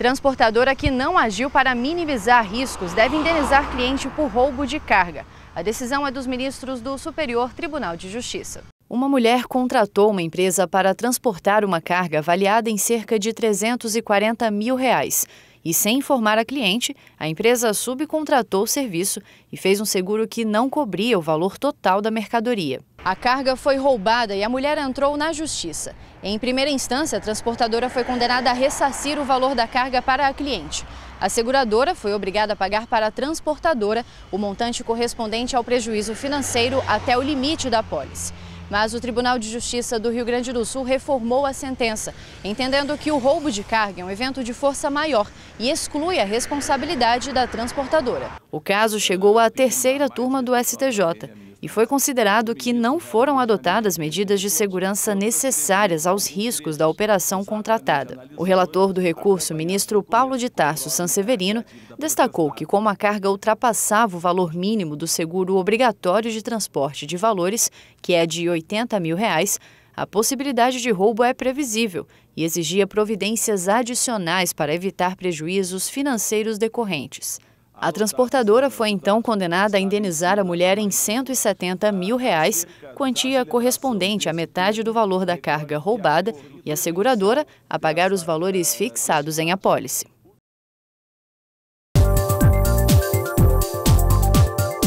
Transportadora que não agiu para minimizar riscos deve indenizar cliente por roubo de carga. A decisão é dos ministros do Superior Tribunal de Justiça. Uma mulher contratou uma empresa para transportar uma carga avaliada em cerca de 340 mil reais e, sem informar a cliente, a empresa subcontratou o serviço e fez um seguro que não cobria o valor total da mercadoria. A carga foi roubada e a mulher entrou na justiça. Em primeira instância, a transportadora foi condenada a ressarcir o valor da carga para a cliente. A seguradora foi obrigada a pagar para a transportadora o montante correspondente ao prejuízo financeiro até o limite da pólice mas o Tribunal de Justiça do Rio Grande do Sul reformou a sentença, entendendo que o roubo de carga é um evento de força maior e exclui a responsabilidade da transportadora. O caso chegou à terceira turma do STJ e foi considerado que não foram adotadas medidas de segurança necessárias aos riscos da operação contratada. O relator do recurso, ministro Paulo de Tarso Sanseverino, destacou que, como a carga ultrapassava o valor mínimo do seguro obrigatório de transporte de valores, que é de R$ 80 mil, reais, a possibilidade de roubo é previsível e exigia providências adicionais para evitar prejuízos financeiros decorrentes. A transportadora foi então condenada a indenizar a mulher em 170 mil reais, quantia correspondente à metade do valor da carga roubada, e a seguradora a pagar os valores fixados em apólice.